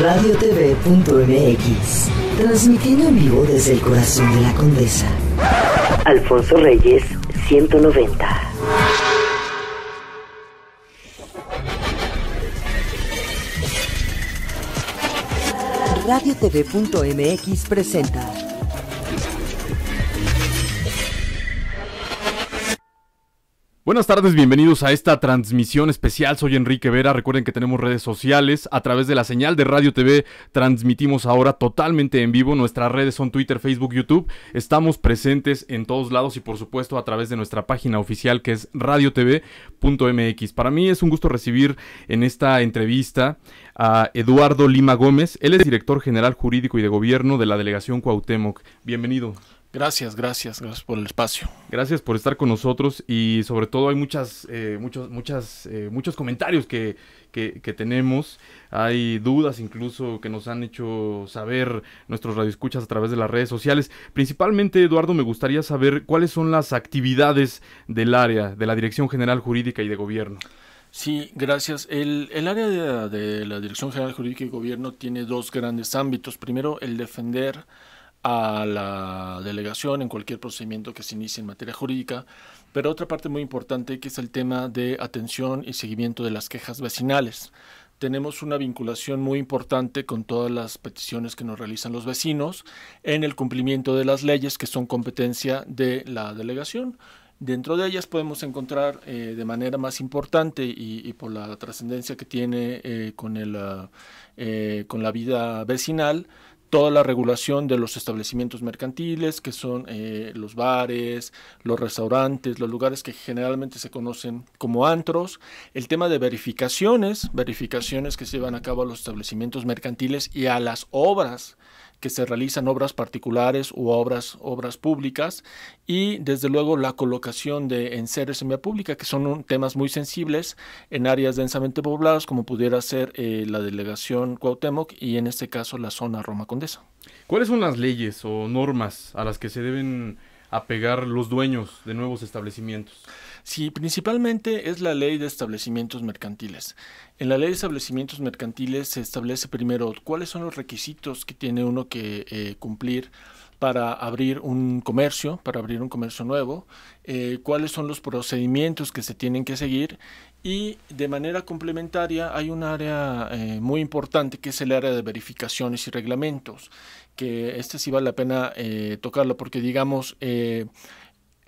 radiotv.mx, transmitiendo en vivo desde el corazón de la condesa. Alfonso Reyes, 190. Radiotv.mx presenta Buenas tardes, bienvenidos a esta transmisión especial. Soy Enrique Vera. Recuerden que tenemos redes sociales. A través de la señal de Radio TV transmitimos ahora totalmente en vivo. Nuestras redes son Twitter, Facebook, YouTube. Estamos presentes en todos lados y por supuesto a través de nuestra página oficial que es radiotv.mx. Para mí es un gusto recibir en esta entrevista a Eduardo Lima Gómez. Él es director general jurídico y de gobierno de la delegación Cuauhtémoc. Bienvenido. Gracias, gracias, gracias por el espacio. Gracias por estar con nosotros y sobre todo hay muchas, eh, muchos, muchas, eh, muchos comentarios que, tenemos. Hay dudas incluso que nos han hecho saber nuestros radioescuchas a través de las redes sociales. Principalmente, Eduardo, me gustaría saber cuáles son las actividades del área, de la Dirección General Jurídica y de Gobierno. Sí, gracias. El, el área de, de la Dirección General Jurídica y Gobierno tiene dos grandes ámbitos. Primero, el defender a la delegación en cualquier procedimiento que se inicie en materia jurídica, pero otra parte muy importante que es el tema de atención y seguimiento de las quejas vecinales. Tenemos una vinculación muy importante con todas las peticiones que nos realizan los vecinos en el cumplimiento de las leyes que son competencia de la delegación. Dentro de ellas podemos encontrar eh, de manera más importante y, por la trascendencia que tiene eh, con, eh, con la vida vecinal toda la regulación de los establecimientos mercantiles, que son eh, los bares, los restaurantes, los lugares que generalmente se conocen como antros, el tema de verificaciones, verificaciones que se llevan a cabo a los establecimientos mercantiles y a las obras que se realizan obras particulares u obras, obras públicas y desde luego la colocación de enseres en vía pública, que son temas muy sensibles en áreas densamente pobladas como pudiera ser eh, la delegación Cuauhtémoc y en este caso la zona Roma Condesa. ¿Cuáles son las leyes o normas a las que se deben apegar los dueños de nuevos establecimientos? Sí, principalmente es la ley de establecimientos mercantiles. En la ley de establecimientos mercantiles se establece primero cuáles son los requisitos que tiene uno que eh, cumplir para abrir un comercio, para abrir un comercio nuevo, eh, cuáles son los procedimientos que se tienen que seguir y de manera complementaria hay un área eh, muy importante que es el área de verificaciones y reglamentos, que este sí vale la pena tocarlo porque digamos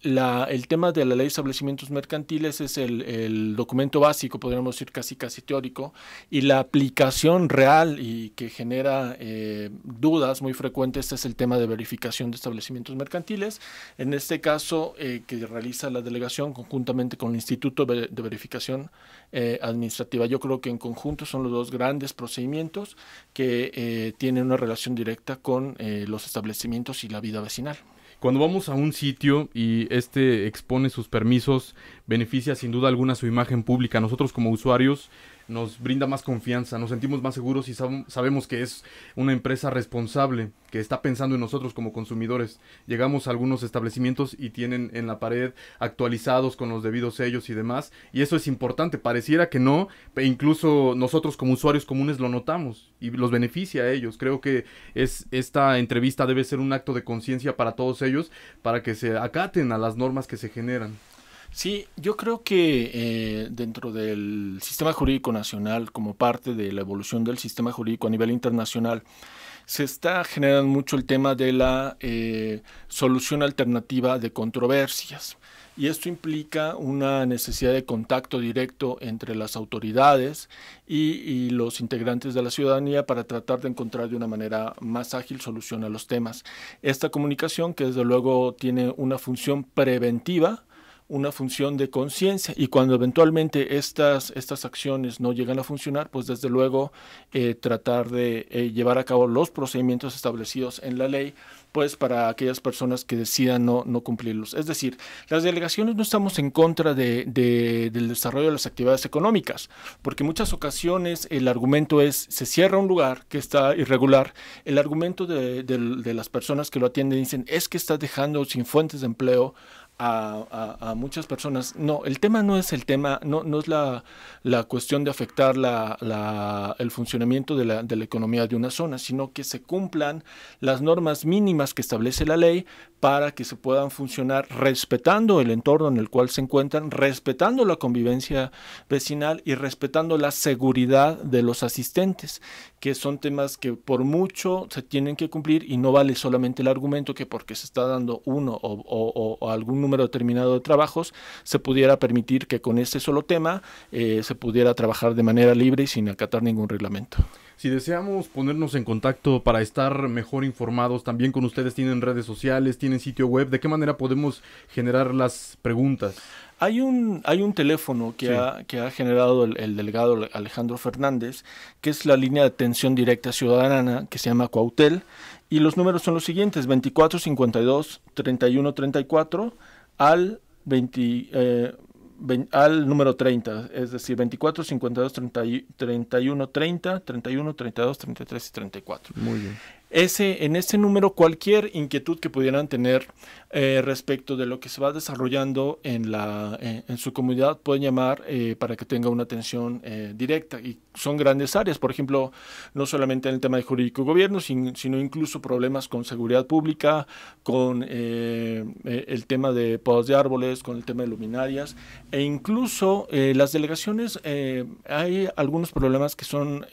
el tema de la ley de establecimientos mercantiles es el, documento básico, podríamos decir casi casi teórico, y la aplicación real y que genera eh, dudas muy frecuentes es el tema de verificación de establecimientos mercantiles. En este caso, eh, que realiza la delegación conjuntamente con el Instituto de Verificación eh, Administrativa. Yo creo que en conjunto son los dos grandes procedimientos que tienen una relación directa con los establecimientos y la vida vecinal. Cuando vamos a un sitio y este expone sus permisos, beneficia sin duda alguna su imagen pública. Nosotros como usuarios nos brinda más confianza, nos sentimos más seguros y sabemos que es una empresa responsable, que está pensando en nosotros como consumidores. Llegamos a algunos establecimientos y tienen en la pared actualizados con los debidos sellos y demás, y eso es importante, pareciera que no, e incluso nosotros como usuarios comunes lo notamos y los beneficia a ellos. Creo que es esta entrevista debe ser un acto de conciencia para todos ellos, para que se acaten a las normas que se generan. Sí, yo creo que eh, dentro del sistema jurídico nacional, como parte de la evolución del sistema jurídico a nivel internacional, se está generando mucho el tema de la eh, solución alternativa de controversias. Y esto implica una necesidad de contacto directo entre las autoridades y, los integrantes de la ciudadanía para tratar de encontrar de una manera más ágil solución a los temas. Esta comunicación, que desde luego tiene una función preventiva, una función de conciencia y cuando eventualmente estas, estas acciones no llegan a funcionar, pues desde luego eh, tratar de eh, llevar a cabo los procedimientos establecidos en la ley, pues para aquellas personas que decidan no, cumplirlos. Es decir, las delegaciones no estamos en contra de, del desarrollo de las actividades económicas, porque en muchas ocasiones el argumento es, se cierra un lugar que está irregular, el argumento de, de las personas que lo atienden dicen, es que estás dejando sin fuentes de empleo a, muchas personas. No, el tema no es el tema, no, no es la, la cuestión de afectar la, la, el funcionamiento de la, de la economía de una zona, sino que se cumplan las normas mínimas que establece la ley para que se puedan funcionar respetando el entorno en el cual se encuentran, respetando la convivencia vecinal y respetando la seguridad de los asistentes que son temas que por mucho se tienen que cumplir y no vale solamente el argumento que porque se está dando uno o, algún número determinado de trabajos, se pudiera permitir que con ese solo tema eh, se pudiera trabajar de manera libre y sin acatar ningún reglamento. Si deseamos ponernos en contacto para estar mejor informados, también con ustedes tienen redes sociales, tienen sitio web, ¿de qué manera podemos generar las preguntas? Hay un, hay un teléfono que, ha, generado el, delegado Alejandro Fernández, que es la línea de atención directa ciudadana, que se llama Cuautel, y los números son los siguientes, 2452-3134 al Eh, al número 30, es decir, 2452-3130, 3132 31, 31, 32, 33 y 34. Muy bien ese, en ese número cualquier inquietud que pudieran tener eh, respecto de lo que se va desarrollando en, la, en su comunidad pueden llamar eh, para que tenga una atención eh, directa. Y son grandes áreas, por ejemplo, no solamente en el tema de jurídico gobierno, sino incluso problemas con seguridad pública, con el tema de podas de árboles, con el tema de luminarias, e incluso las delegaciones, hay algunos problemas que son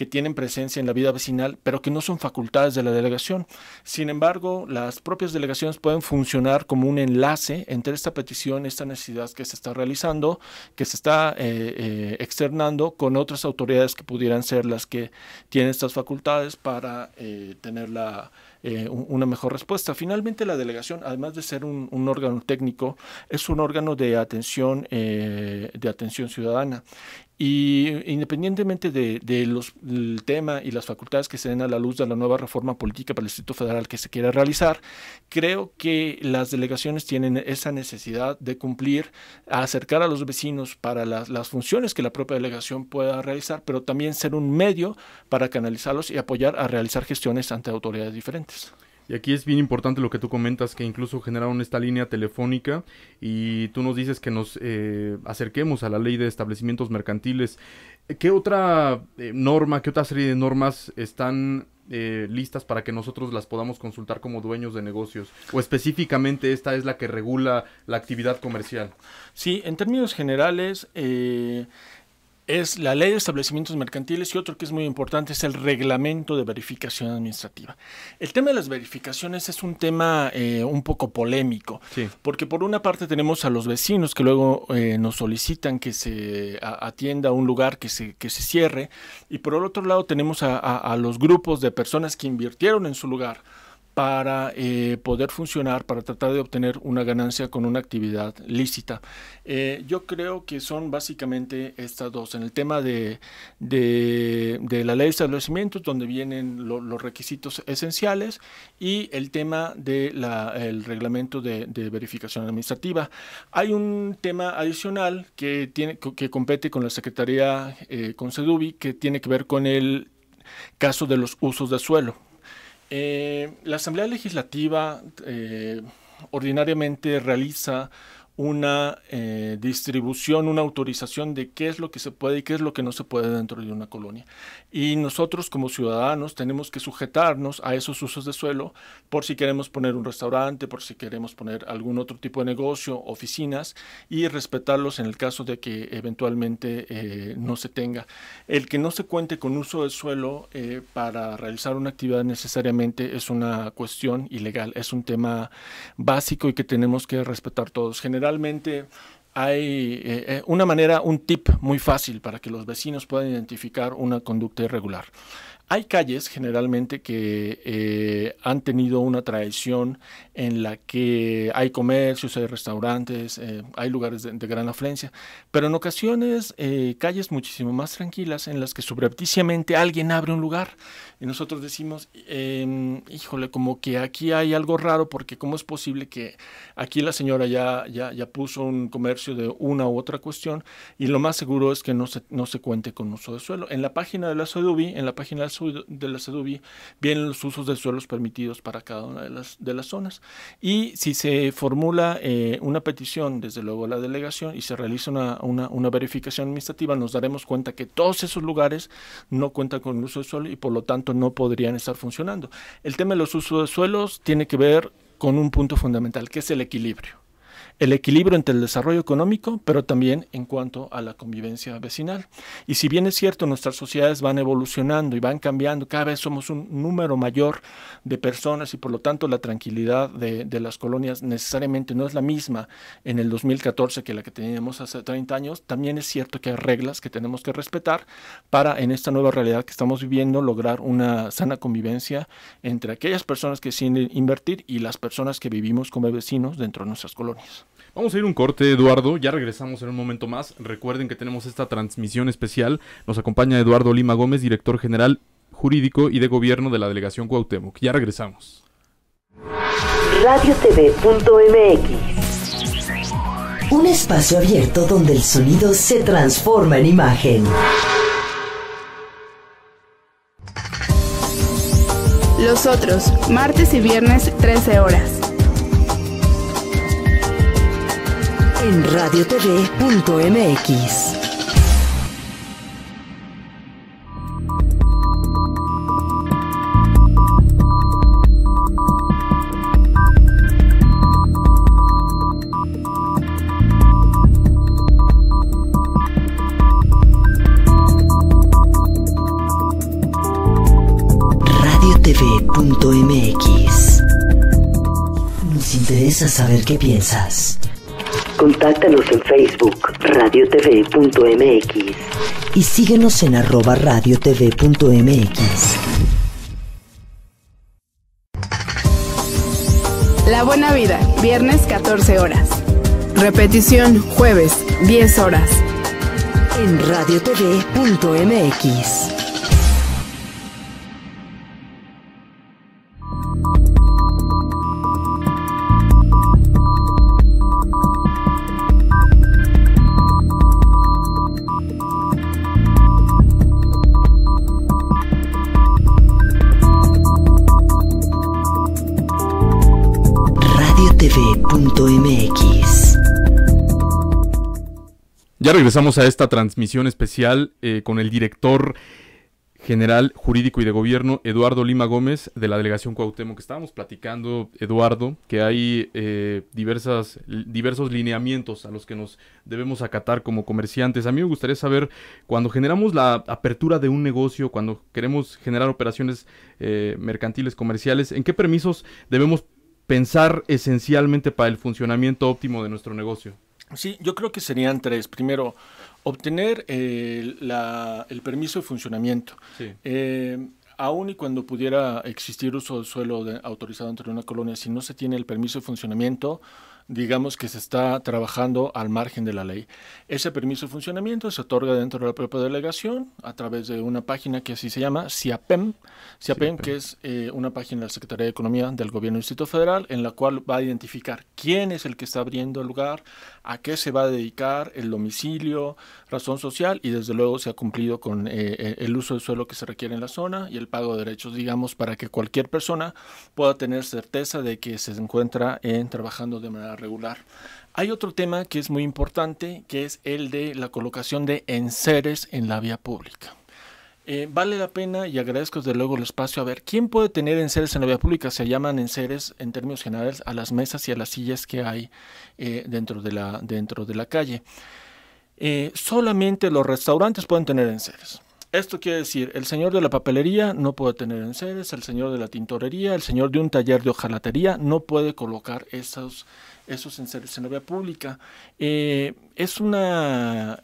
que tienen presencia en la vida vecinal, pero que no son facultades de la delegación. Sin embargo, las propias delegaciones pueden funcionar como un enlace entre esta petición, esta necesidad que se está realizando, que se está eh, eh, externando con otras autoridades que pudieran ser las que tienen estas facultades para eh, tener una mejor respuesta. Finalmente, la delegación, además de ser un, un órgano técnico, es un órgano de atención, de atención ciudadana y independientemente de, los, del tema y las facultades que se den a la luz de la nueva reforma política para el Distrito Federal que se quiera realizar, creo que las delegaciones tienen esa necesidad de cumplir, acercar a los vecinos para las funciones que la propia delegación pueda realizar, pero también ser un medio para canalizarlos y apoyar a realizar gestiones ante autoridades diferentes. Y aquí es bien importante lo que tú comentas, que incluso generaron esta línea telefónica y tú nos dices que nos eh, acerquemos a la ley de establecimientos mercantiles. ¿Qué otra eh, norma, qué otra serie de normas están eh, listas para que nosotros las podamos consultar como dueños de negocios? ¿O específicamente esta es la que regula la actividad comercial? Sí, en términos generales, es la ley de establecimientos mercantiles y otro que es muy importante es el reglamento de verificación administrativa. El tema de las verificaciones es un tema eh, un poco polémico, porque por una parte tenemos a los vecinos que luego eh, nos solicitan que se atienda un lugar que se, cierre, y por el otro lado tenemos a los grupos de personas que invirtieron en su lugar para eh, poder funcionar, para tratar de obtener una ganancia con una actividad lícita. Eh, yo creo que son básicamente estas dos. En el tema de, la ley de establecimientos, donde vienen los requisitos esenciales, y el tema del reglamento de, verificación administrativa. Hay un tema adicional que, tiene, que compete con la Secretaría eh, con CEDUBI, que tiene que ver con el caso de los usos de suelo. Eh, la Asamblea Legislativa eh, ordinariamente realiza una eh, distribución, una autorización de qué es lo que se puede y qué es lo que no se puede dentro de una colonia. Y nosotros como ciudadanos tenemos que sujetarnos a esos usos de suelo por si queremos poner un restaurante, por si queremos poner algún otro tipo de negocio, oficinas y respetarlos en el caso de que eventualmente eh, no se tenga. El que no se cuente con uso de suelo eh, para realizar una actividad necesariamente es una cuestión ilegal, es un tema básico y que tenemos que respetar todos. General generalmente hay eh, eh, una manera, un tip muy fácil para que los vecinos puedan identificar una conducta irregular. Hay calles generalmente que eh, han tenido una traición en la que hay comercios, hay restaurantes, eh, hay lugares de, gran afluencia, pero en ocasiones eh, calles muchísimo más tranquilas en las que subrepticiamente alguien abre un lugar y nosotros decimos, em, híjole, como que aquí hay algo raro porque cómo es posible que aquí la señora ya, ya, puso un comercio de una u otra cuestión y lo más seguro es que no se, no se cuente con uso de suelo. En la página de la SEDUBI, en la página de la vienen los usos de suelos permitidos para cada una de las, de las zonas. Y si se formula eh, una petición, desde luego la delegación, y se realiza una, una, verificación administrativa, nos daremos cuenta que todos esos lugares no cuentan con el uso de suelo y por lo tanto no podrían estar funcionando. El tema de los usos de suelos tiene que ver con un punto fundamental, que es el equilibrio el equilibrio entre el desarrollo económico, pero también en cuanto a la convivencia vecinal. Y si bien es cierto, nuestras sociedades van evolucionando y van cambiando, cada vez somos un número mayor de personas y por lo tanto la tranquilidad de, las colonias necesariamente no es la misma en el 2014 que la que teníamos hace 30 años, también es cierto que hay reglas que tenemos que respetar para en esta nueva realidad que estamos viviendo lograr una sana convivencia entre aquellas personas que deciden invertir y las personas que vivimos como vecinos dentro de nuestras colonias. Vamos a ir un corte, Eduardo. Ya regresamos en un momento más. Recuerden que tenemos esta transmisión especial. Nos acompaña Eduardo Lima Gómez, director general jurídico y de gobierno de la delegación Cuauhtémoc. Ya regresamos. Radio RadioTV.mx Un espacio abierto donde el sonido se transforma en imagen. Los otros, martes y viernes, 13 horas. en radiotv.mx. radiotv.mx Nos interesa saber qué piensas. Contáctanos en Facebook, radiotv.mx. Y síguenos en arroba radiotv.mx. La Buena Vida, viernes 14 horas. Repetición, jueves, 10 horas. En radiotv.mx. Ya regresamos a esta transmisión especial eh, con el director general jurídico y de gobierno, Eduardo Lima Gómez, de la delegación Cuauhtémoc, que estábamos platicando, Eduardo, que hay eh, diversas, diversos lineamientos a los que nos debemos acatar como comerciantes. A mí me gustaría saber, cuando generamos la apertura de un negocio, cuando queremos generar operaciones eh, mercantiles, comerciales, ¿en qué permisos debemos pensar esencialmente para el funcionamiento óptimo de nuestro negocio? Sí, yo creo que serían tres. Primero, obtener eh, el permiso de funcionamiento. Eh, aún y cuando pudiera existir uso del suelo autorizado dentro de una colonia, si no se tiene el permiso de funcionamiento, digamos que se está trabajando al margen de la ley. Ese permiso de funcionamiento se otorga dentro de la propia delegación a través de una página que así se llama CIAPEM, CIAPEM, que es eh, una página de la Secretaría de Economía del Gobierno del Distrito Federal en la cual va a identificar quién es el que está abriendo el lugar, a qué se va a dedicar, el domicilio, razón social y desde luego se ha cumplido con eh, eh, el uso del suelo que se requiere en la zona y el pago de derechos, digamos, para que cualquier persona pueda tener certeza de que se encuentra eh, trabajando de manera regular. Hay otro tema que es muy importante, que es el de la colocación de enseres en la vía pública. Eh, vale la pena y agradezco desde luego el espacio. A ver, ¿quién puede tener enseres en la vía pública? Se llaman enseres en términos generales a las mesas y a las sillas que hay eh, dentro, de la, dentro de la calle. Eh, solamente los restaurantes pueden tener enseres. Esto quiere decir, el señor de la papelería no puede tener enseres, el señor de la tintorería, el señor de un taller de hojalatería no puede colocar esos, eso eh, es en vía Pública. es eh, una,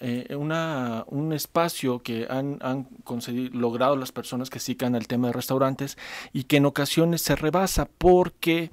un espacio que han, han logrado las personas que sican el tema de restaurantes y que en ocasiones se rebasa porque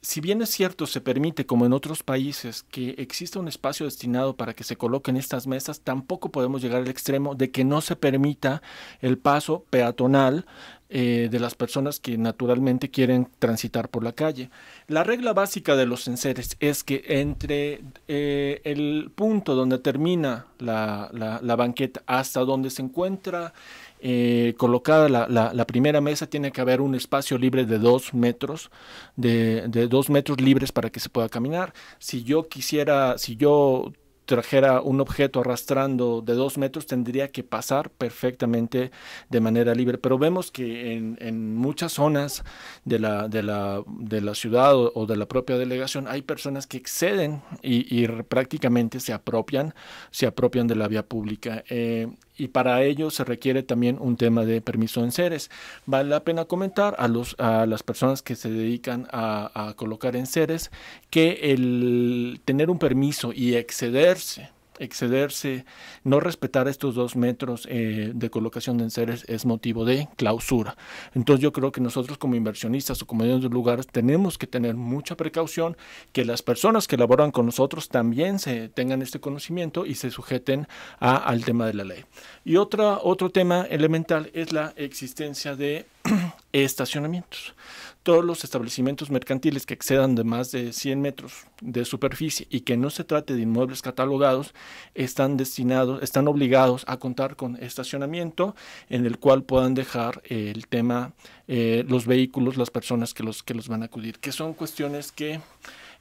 si bien es cierto, se permite, como en otros países, que exista un espacio destinado para que se coloquen estas mesas, tampoco podemos llegar al extremo de que no se permita el paso peatonal eh, de las personas que naturalmente quieren transitar por la calle. La regla básica de los enseres es que entre eh, el punto donde termina la, banqueta hasta donde se encuentra eh, colocada la, primera mesa tiene que haber un espacio libre de dos metros, de, de dos metros libres para que se pueda caminar. Si yo quisiera, si yo trajera un objeto arrastrando de dos metros, tendría que pasar perfectamente de manera libre. Pero vemos que en, muchas zonas de la, de la, de la ciudad o, de la propia delegación hay personas que exceden y, prácticamente se apropian, se apropian de la vía pública. Eh, y para ello se requiere también un tema de permiso en seres. Vale la pena comentar a, los, a las personas que se dedican a, a colocar en seres que el tener un permiso y excederse excederse, no respetar estos dos metros eh, de colocación de enseres es motivo de clausura. Entonces yo creo que nosotros como inversionistas o como dueños de lugares tenemos que tener mucha precaución, que las personas que laboran con nosotros también se tengan este conocimiento y se sujeten al tema de la ley. Y otra, otro tema elemental es la existencia de estacionamientos todos los establecimientos mercantiles que excedan de más de 100 metros de superficie y que no se trate de inmuebles catalogados están destinados, están obligados a contar con estacionamiento en el cual puedan dejar eh, el tema, eh, los vehículos, las personas que los, que los van a acudir, que son cuestiones que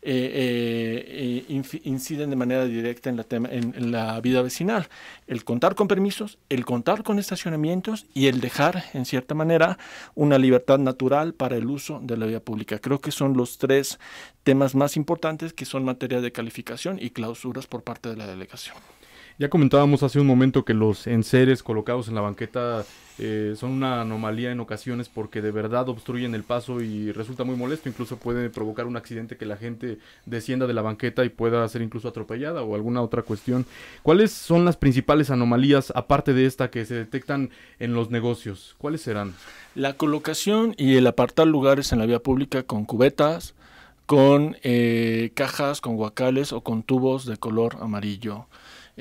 eh, eh, eh, inciden de manera directa en la, en la vida vecinal. El contar con permisos, el contar con estacionamientos y el dejar, en cierta manera, una libertad natural para el uso de la vía pública. Creo que son los tres temas más importantes que son materia de calificación y clausuras por parte de la delegación. Ya comentábamos hace un momento que los enseres colocados en la banqueta eh, son una anomalía en ocasiones porque de verdad obstruyen el paso y resulta muy molesto, incluso puede provocar un accidente que la gente descienda de la banqueta y pueda ser incluso atropellada o alguna otra cuestión. ¿Cuáles son las principales anomalías aparte de esta que se detectan en los negocios? ¿Cuáles serán? La colocación y el apartar lugares en la vía pública con cubetas, con eh, cajas, con guacales o con tubos de color amarillo.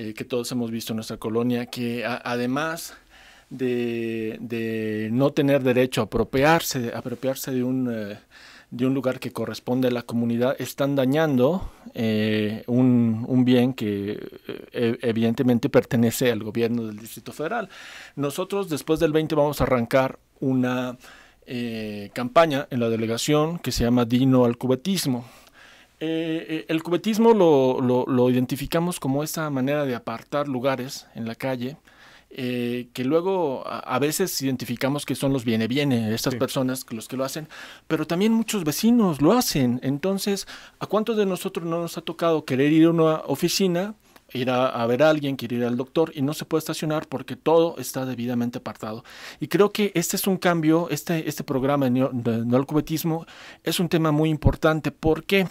Eh, que todos hemos visto en nuestra colonia, que además de, no tener derecho a apropiarse, a apropiarse de un... Eh, de un lugar que corresponde a la comunidad están dañando eh, un, bien que e, evidentemente pertenece al gobierno del Distrito Federal. Nosotros después del 20 vamos a arrancar una campaña en la delegación que se llama Dino al Cubetismo. Eh, eh, el cubetismo lo, lo, identificamos como esa manera de apartar lugares en la calle. Eh, que luego a, veces identificamos que son los viene viene estas personas los que lo hacen pero también muchos vecinos lo hacen entonces a cuántos de nosotros no nos ha tocado querer ir a una oficina ir a, ver a alguien, quiere ir al doctor y no se puede estacionar porque todo está debidamente apartado. Y creo que este es un cambio, este, este programa de, no al cubetismo es un tema muy importante porque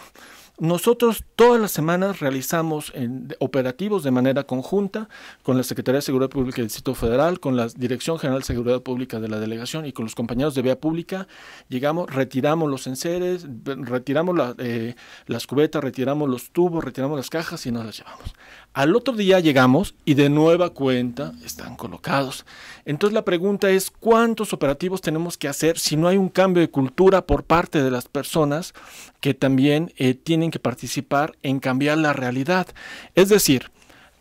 nosotros todas las semanas realizamos operativos de manera conjunta con la Secretaría de Seguridad Pública del Distrito Federal, con la Dirección General de Seguridad Pública de la Delegación y con los compañeros de Vía Pública. Llegamos, retiramos los enseres, retiramos eh, las cubetas, retiramos los tubos, retiramos las cajas y nos las llevamos. Al otro día llegamos y de nueva cuenta están colocados. Entonces la pregunta es, ¿cuántos operativos tenemos que hacer si no hay un cambio de cultura por parte de las personas que también eh, tienen que participar en cambiar la realidad? Es decir,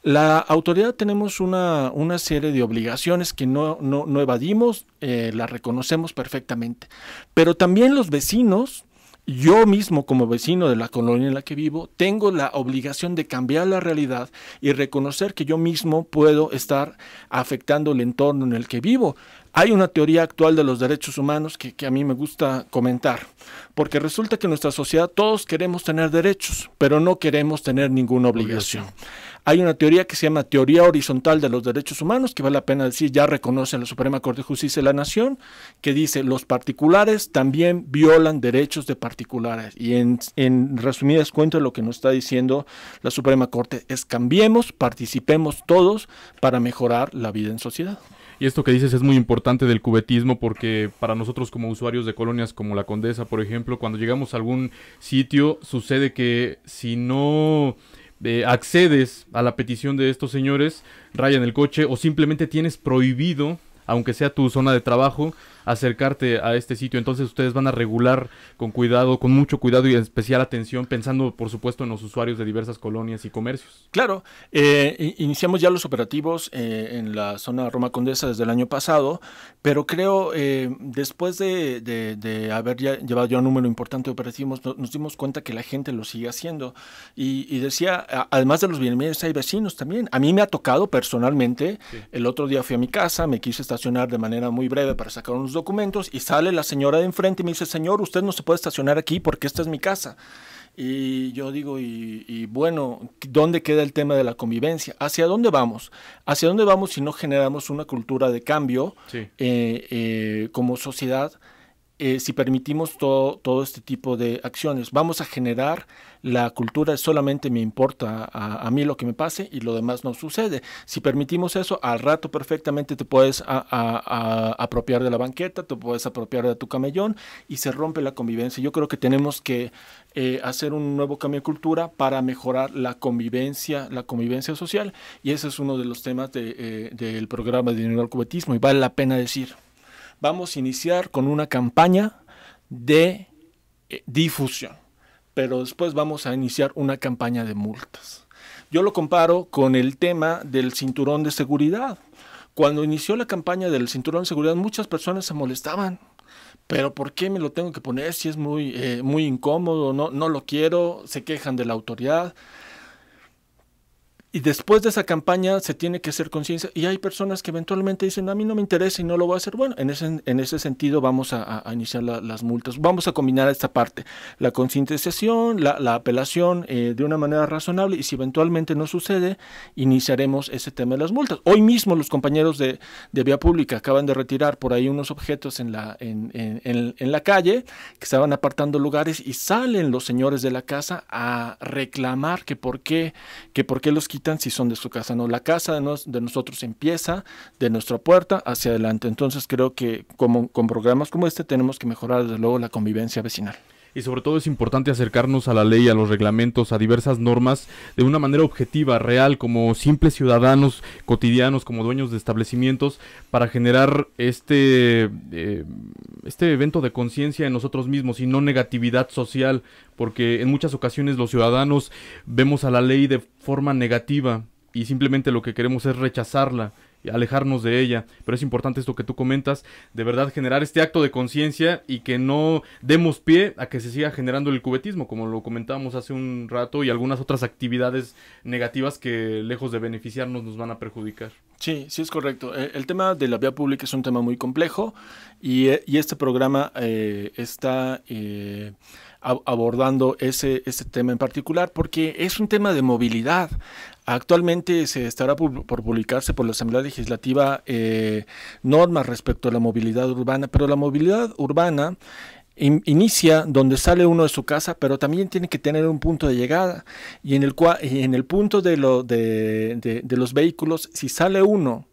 la autoridad tenemos una, serie de obligaciones que no, evadimos, eh, las reconocemos perfectamente, pero también los vecinos yo mismo como vecino de la colonia en la que vivo, tengo la obligación de cambiar la realidad y reconocer que yo mismo puedo estar afectando el entorno en el que vivo. Hay una teoría actual de los derechos humanos que, a mí me gusta comentar, porque resulta que en nuestra sociedad todos queremos tener derechos, pero no queremos tener ninguna obligación. Hay una teoría que se llama teoría horizontal de los derechos humanos, que vale la pena decir, ya reconoce la Suprema Corte de Justicia de la Nación, que dice los particulares también violan derechos de particulares. Y en, en resumidas cuentas, lo que nos está diciendo la Suprema Corte es cambiemos, participemos todos para mejorar la vida en sociedad. Y esto que dices es muy importante del cubetismo porque para nosotros como usuarios de colonias como la Condesa, por ejemplo, cuando llegamos a algún sitio sucede que si no eh, accedes a la petición de estos señores, rayan el coche o simplemente tienes prohibido, aunque sea tu zona de trabajo, acercarte a este sitio. Entonces ustedes van a regular con cuidado, con mucho cuidado y especial atención, pensando por supuesto en los usuarios de diversas colonias y comercios. Claro, eh, iniciamos ya los operativos eh, en la zona Roma Condesa desde el año pasado, pero creo eh, después de, de, haber ya llevado ya un número importante de operativos, nos dimos cuenta que la gente lo sigue haciendo. Y, decía, además de los bienvenidos, hay vecinos también. A mí me ha tocado personalmente, el otro día fui a mi casa, me quise estacionar de manera muy breve para sacar unos documentos y sale la señora de enfrente y me dice, señor, usted no se puede estacionar aquí porque esta es mi casa. Y yo digo, y, bueno, ¿dónde queda el tema de la convivencia? ¿Hacia dónde vamos? ¿Hacia dónde vamos si no generamos una cultura de cambio eh, eh, como sociedad? Eh, si permitimos todo, todo este tipo de acciones. Vamos a generar la cultura, solamente me importa a, mí lo que me pase y lo demás no sucede. Si permitimos eso, al rato perfectamente te puedes apropiar de la banqueta, te puedes apropiar de tu camellón y se rompe la convivencia. Yo creo que tenemos que eh, hacer un nuevo cambio de cultura para mejorar la convivencia, la convivencia social y ese es uno de los temas eh, del programa de neurocubetismo. y vale la pena decir vamos a iniciar con una campaña de eh, difusión, pero después vamos a iniciar una campaña de multas. Yo lo comparo con el tema del cinturón de seguridad. Cuando inició la campaña del cinturón de seguridad, muchas personas se molestaban. Pero ¿por qué me lo tengo que poner si es muy, eh, muy incómodo? No, no lo quiero, se quejan de la autoridad. Y después de esa campaña se tiene que hacer conciencia y hay personas que eventualmente dicen, a mí no me interesa y no lo voy a hacer. Bueno, en ese, en ese sentido vamos a, iniciar las multas. Vamos a combinar esta parte, la concientización, la, apelación eh, de una manera razonable y si eventualmente no sucede, iniciaremos ese tema de las multas. Hoy mismo los compañeros de, Vía Pública acaban de retirar por ahí unos objetos en la, en, en, la calle, que estaban apartando lugares y salen los señores de la casa a reclamar que por qué, que por qué los quitaron si son de su casa no. La casa de, nosotros empieza de nuestra puerta hacia adelante. Entonces creo que como, con programas como este tenemos que mejorar desde luego la convivencia vecinal y sobre todo es importante acercarnos a la ley, a los reglamentos, a diversas normas de una manera objetiva, real, como simples ciudadanos cotidianos, como dueños de establecimientos, para generar este eh, este evento de conciencia en nosotros mismos y no negatividad social, porque en muchas ocasiones los ciudadanos vemos a la ley de forma negativa y simplemente lo que queremos es rechazarla alejarnos de ella. Pero es importante esto que tú comentas, de verdad generar este acto de conciencia y que no demos pie a que se siga generando el cubetismo, como lo comentábamos hace un rato, y algunas otras actividades negativas que lejos de beneficiarnos nos van a perjudicar. Sí, sí es correcto. Eh, el tema de la vía pública es un tema muy complejo y, eh, este programa eh, está... abordando ese, ese, tema en particular, porque es un tema de movilidad. Actualmente se estará por, publicarse por la Asamblea Legislativa eh, normas respecto a la movilidad urbana, pero la movilidad urbana inicia donde sale uno de su casa, pero también tiene que tener un punto de llegada y en el, en el punto de, de los vehículos, si sale uno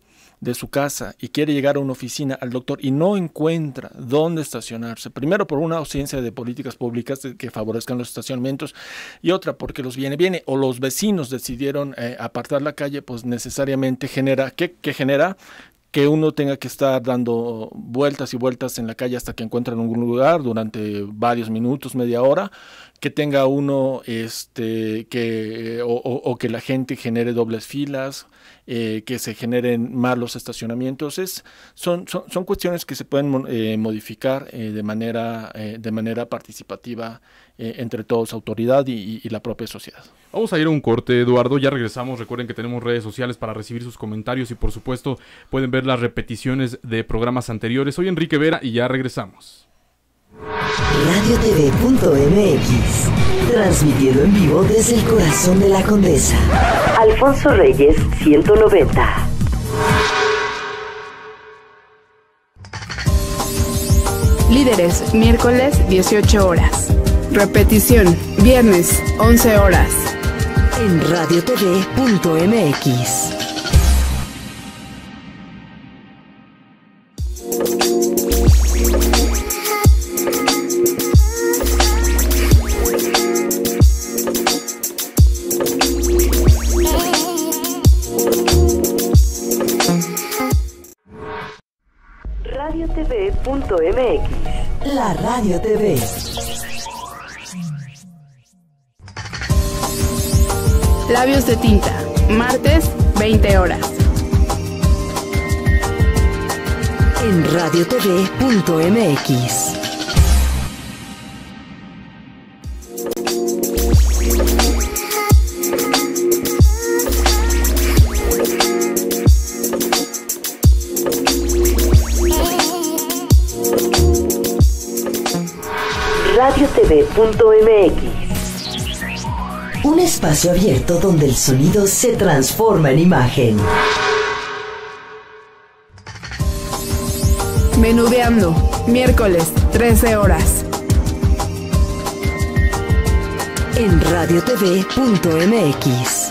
de su casa y quiere llegar a una oficina al doctor y no encuentra dónde estacionarse, primero por una ausencia de políticas públicas que favorezcan los estacionamientos y otra porque los viene viene o los vecinos decidieron eh, apartar la calle, pues necesariamente genera, ¿qué, qué genera? que uno tenga que estar dando vueltas y vueltas en la calle hasta que encuentre algún lugar durante varios minutos, media hora, que tenga uno este que eh, o, que la gente genere dobles filas, eh, que se generen malos estacionamientos, es, son, son, son cuestiones que se pueden eh, modificar de manera de manera participativa eh, entre todos, autoridad y, la propia sociedad. Vamos a ir a un corte, Eduardo. Ya regresamos. Recuerden que tenemos redes sociales para recibir sus comentarios y, por supuesto, pueden ver las repeticiones de programas anteriores. Soy Enrique Vera y ya regresamos. RadioTV.mx Transmitido en vivo desde el corazón de la Condesa. Alfonso Reyes, 190. Líderes, miércoles, 18 horas. Repetición, viernes, 11 horas. En radiotv.mx. Radio TV. tinta, martes 20 horas. En radiotv.mx. radiotv.mx espacio abierto donde el sonido se transforma en imagen. Menudeando, miércoles, 13 horas. En radiotv.mx.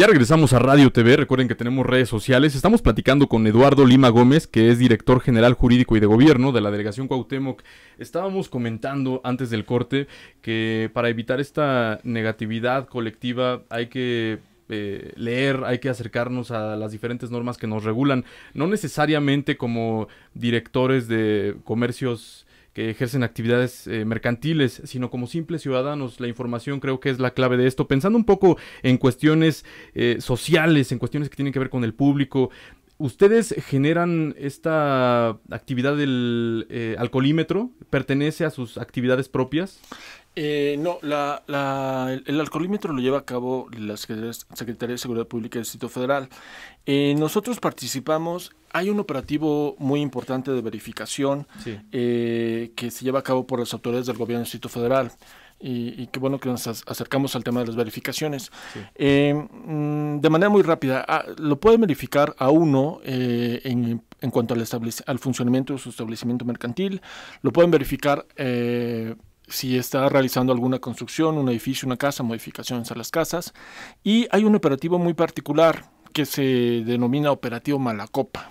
Ya regresamos a Radio TV, recuerden que tenemos redes sociales. Estamos platicando con Eduardo Lima Gómez, que es director general jurídico y de gobierno de la delegación Cuauhtémoc. Estábamos comentando antes del corte que para evitar esta negatividad colectiva hay que eh, leer, hay que acercarnos a las diferentes normas que nos regulan, no necesariamente como directores de comercios ejercen actividades eh, mercantiles, sino como simples ciudadanos. La información creo que es la clave de esto. Pensando un poco en cuestiones eh, sociales, en cuestiones que tienen que ver con el público, ¿Ustedes generan esta actividad del eh, alcoholímetro? ¿Pertenece a sus actividades propias? Eh, no, el, alcoholímetro lo lleva a cabo la Secretaría de Seguridad Pública del Distrito Federal. Eh, nosotros participamos, hay un operativo muy importante de verificación eh, que se lleva a cabo por las autoridades del gobierno del Distrito Federal. Y, qué bueno que nos acercamos al tema de las verificaciones. Mm, de manera muy rápida, ah, lo pueden verificar a uno en, cuanto al, al funcionamiento de su establecimiento mercantil, lo pueden verificar si está realizando alguna construcción, un edificio, una casa, modificaciones a las casas. Y hay un operativo muy particular que se denomina Operativo Malacopa.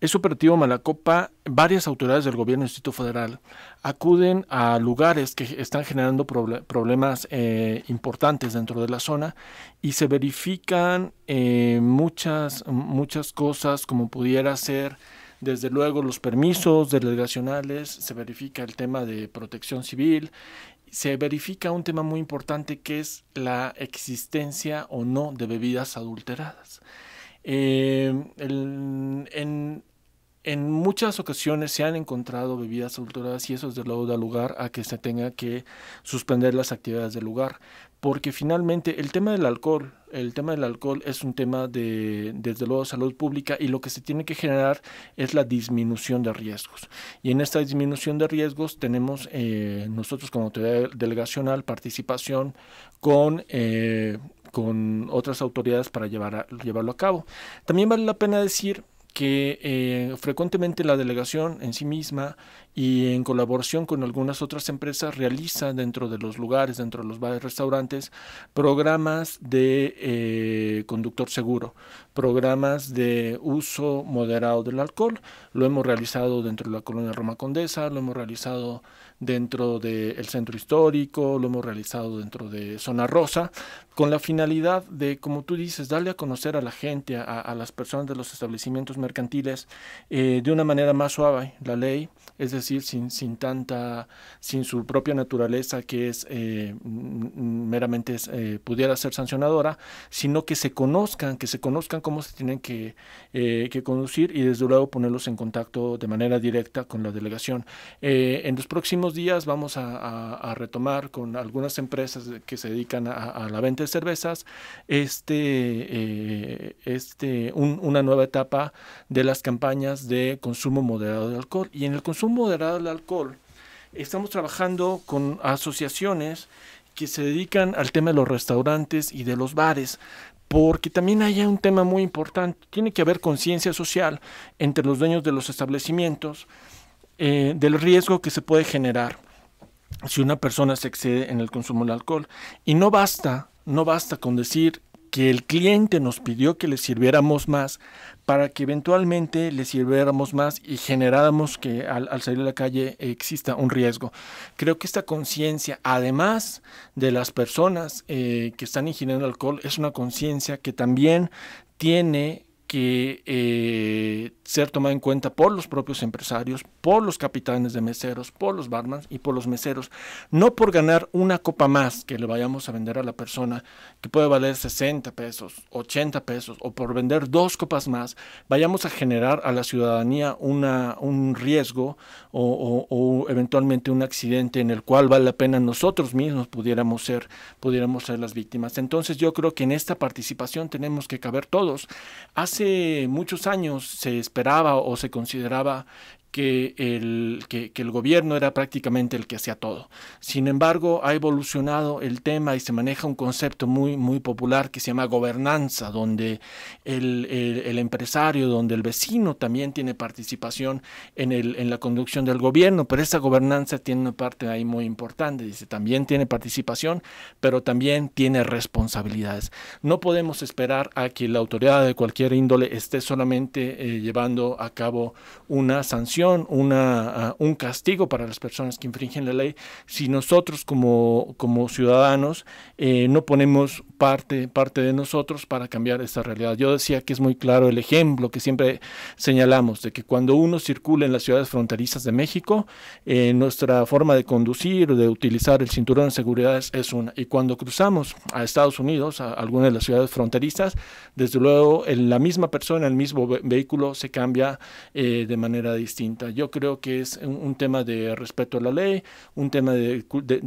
Es operativo Malacopa, varias autoridades del gobierno del Distrito Federal acuden a lugares que están generando problemas eh, importantes dentro de la zona y se verifican eh, muchas, muchas cosas como pudiera ser desde luego los permisos delegacionales, se verifica el tema de protección civil, se verifica un tema muy importante que es la existencia o no de bebidas adulteradas. Eh, en, muchas ocasiones se han encontrado bebidas adulteradas y eso desde luego da lugar a que se tenga que suspender las actividades del lugar porque finalmente el tema del alcohol, el tema del alcohol es un tema de, desde luego, salud pública y lo que se tiene que generar es la disminución de riesgos. Y en esta disminución de riesgos tenemos eh, nosotros como autoridad delegacional participación con... Eh, con otras autoridades para llevar a, llevarlo a cabo. También vale la pena decir que eh, frecuentemente la delegación en sí misma y en colaboración con algunas otras empresas realiza dentro de los lugares, dentro de los bares, restaurantes, programas de eh, conductor seguro, programas de uso moderado del alcohol. Lo hemos realizado dentro de la colonia Roma Condesa, lo hemos realizado dentro del centro histórico, lo hemos realizado dentro de Zona Rosa, con la finalidad de, como tú dices, darle a conocer a la gente, a, las personas de los establecimientos mercantiles, eh, de una manera más suave la ley es decir, sin, sin tanta, sin su propia naturaleza que es eh, meramente eh, pudiera ser sancionadora, sino que se conozcan, que se conozcan cómo se tienen que, eh, conducir y desde luego ponerlos en contacto de manera directa con la delegación. en los próximos días vamos a, retomar con algunas empresas que se dedican a, la venta de cervezas este, este, una nueva etapa de las campañas de consumo moderado de alcohol. Y en el consumo moderado el alcohol. Estamos trabajando con asociaciones que se dedican al tema de los restaurantes y de los bares, porque también hay un tema muy importante. Tiene que haber conciencia social entre los dueños de los establecimientos eh, del riesgo que se puede generar si una persona se excede en el consumo del alcohol. Y no basta, no basta con decir que el cliente nos pidió que le sirviéramos más para que eventualmente le sirviéramos más y generáramos que al, salir a la calle exista un riesgo. Creo que esta conciencia, además de las personas eh, que están ingiriendo alcohol, es una conciencia que también tiene que eh, ser tomada en cuenta por los propios empresarios, por los capitanes de meseros, por los barmans y por los meseros, no por ganar una copa más que le vayamos a vender a la persona que puede valer 60 pesos, 80 pesos o por vender dos copas más, vayamos a generar a la ciudadanía una, un riesgo o, eventualmente un accidente en el cual vale la pena nosotros mismos pudiéramos ser, pudiéramos ser las víctimas. Entonces yo creo que en esta participación tenemos que caber todos. Hace muchos años se esperaba o se consideraba que el, que, el gobierno era prácticamente el que hacía todo. Sin embargo, ha evolucionado el tema y se maneja un concepto muy, muy popular que se llama gobernanza, donde el, empresario, donde el vecino también tiene participación en, el, en la conducción del gobierno, pero esa gobernanza tiene una parte ahí muy importante, dice, también tiene participación, pero también tiene responsabilidades. No podemos esperar a que la autoridad de cualquier índole esté solamente eh, llevando a cabo una sanción una, ah, un castigo para las personas que infringen la ley, si nosotros como, ciudadanos eh, no ponemos parte, parte de nosotros para cambiar esta realidad. Yo decía que es muy claro el ejemplo que siempre señalamos, de que cuando uno circula en las ciudades fronterizas de México, eh, nuestra forma de conducir, o de utilizar el cinturón de seguridad es, una. Y cuando cruzamos a Estados Unidos, a alguna de las ciudades fronterizas, desde luego la misma persona, el mismo vehículo se cambia eh, de manera distinta. Yo creo que es un, tema de respeto a la ley, un tema de,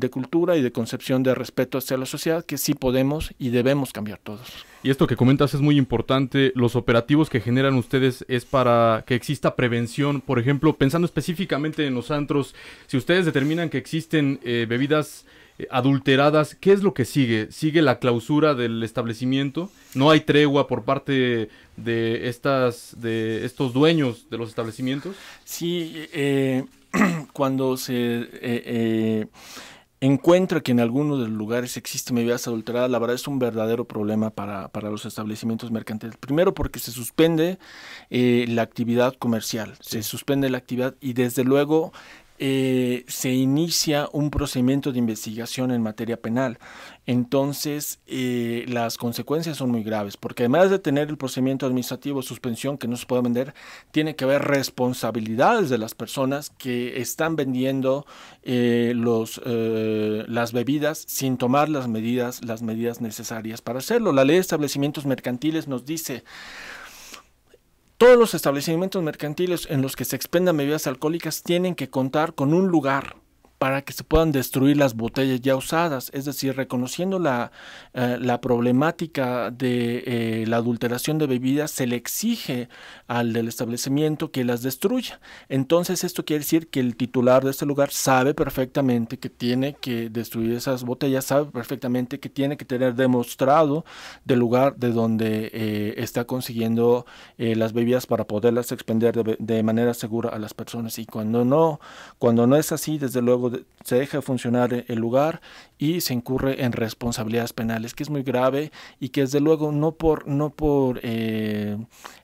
cultura y de concepción de respeto hacia la sociedad que sí podemos y debemos cambiar todos. Y esto que comentas es muy importante. Los operativos que generan ustedes es para que exista prevención. Por ejemplo, pensando específicamente en los antros, si ustedes determinan que existen eh, bebidas eh, adulteradas. ¿Qué es lo que sigue? Sigue la clausura del establecimiento. No hay tregua por parte de estas, de estos dueños de los establecimientos. Sí, eh, cuando se eh, encuentra que en algunos de los lugares existen bebidas adulteradas, la verdad es un verdadero problema para, para los establecimientos mercantiles. Primero porque se suspende la actividad comercial, se suspende la actividad y desde luego eh, se inicia un procedimiento de investigación en materia penal. Entonces, eh, las consecuencias son muy graves, porque además de tener el procedimiento administrativo suspensión que no se puede vender, tiene que haber responsabilidades de las personas que están vendiendo eh, los, las bebidas sin tomar las medidas, las medidas necesarias para hacerlo. La ley de establecimientos mercantiles nos dice todos los establecimientos mercantiles en los que se expendan bebidas alcohólicas tienen que contar con un lugar para que se puedan destruir las botellas ya usadas, es decir, reconociendo la, eh, problemática de eh, la adulteración de bebidas, se le exige al del establecimiento que las destruya. Entonces esto quiere decir que el titular de este lugar sabe perfectamente que tiene que destruir esas botellas, sabe perfectamente que tiene que tener demostrado del lugar de donde eh, está consiguiendo las bebidas para poderlas expender de, de manera segura a las personas. Y cuando no, cuando no es así, desde luego se deja funcionar e, el lugar y se incurre en responsabilidades penales, que es muy grave y que desde luego no por, no por eh,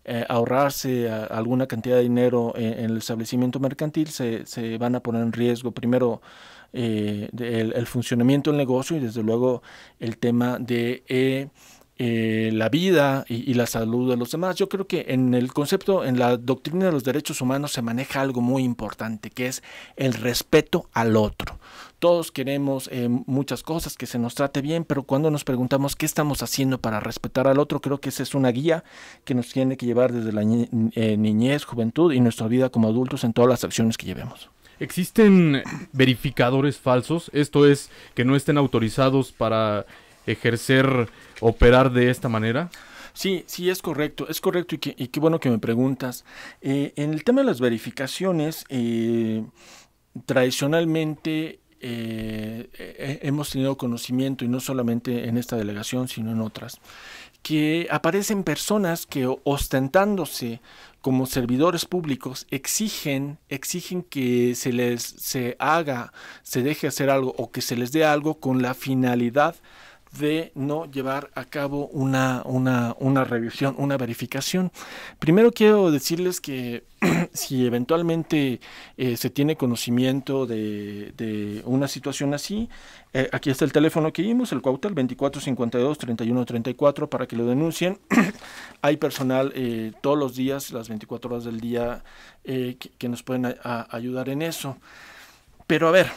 eh, ahorrarse alguna cantidad de dinero e, en, el establecimiento mercantil se, se, van a poner en riesgo primero eh, el, el, funcionamiento del negocio y desde luego el tema de eh, la vida y, la salud de los demás. Yo creo que en el concepto, en la doctrina de los derechos humanos se maneja algo muy importante, que es el respeto al otro. Todos queremos eh, muchas cosas, que se nos trate bien, pero cuando nos preguntamos qué estamos haciendo para respetar al otro, creo que esa es una guía que nos tiene que llevar desde la eh, niñez, juventud y nuestra vida como adultos en todas las acciones que llevemos. ¿Existen verificadores falsos? Esto es, que no estén autorizados para ejercer, operar de esta manera? Sí, sí, es correcto, es correcto y, qué bueno que me preguntas. Eh, en el tema de las verificaciones, eh, tradicionalmente eh, hemos tenido conocimiento, y no solamente en esta delegación, sino en otras, que aparecen personas que ostentándose como servidores públicos exigen, exigen que se les se haga, se deje hacer algo o que se les dé algo con la finalidad de de no llevar a cabo una, una, una revisión, una verificación. Primero quiero decirles que si eventualmente eh, se tiene conocimiento de, una situación así, eh, aquí está el teléfono que vimos, el 52 2452-3134 para que lo denuncien. Hay personal eh, todos los días, las 24 horas del día, que, nos pueden ayudar en eso. Pero a ver,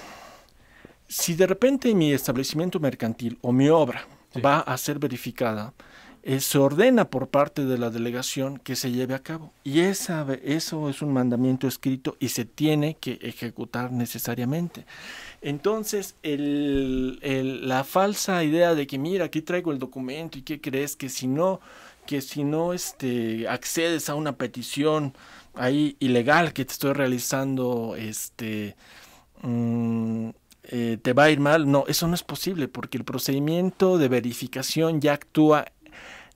si de repente mi establecimiento mercantil o mi obra va a ser verificada, eh, se ordena por parte de la delegación que se lleve a cabo. Y eso es un mandamiento escrito y se tiene que ejecutar necesariamente. Entonces, la falsa idea de que, mira, aquí traigo el documento y qué crees que si no, que si no este, accedes a una petición ahí ilegal que te estoy realizando, este... Mm, eh, te va a ir mal. No, eso no es posible porque el procedimiento de verificación ya actúa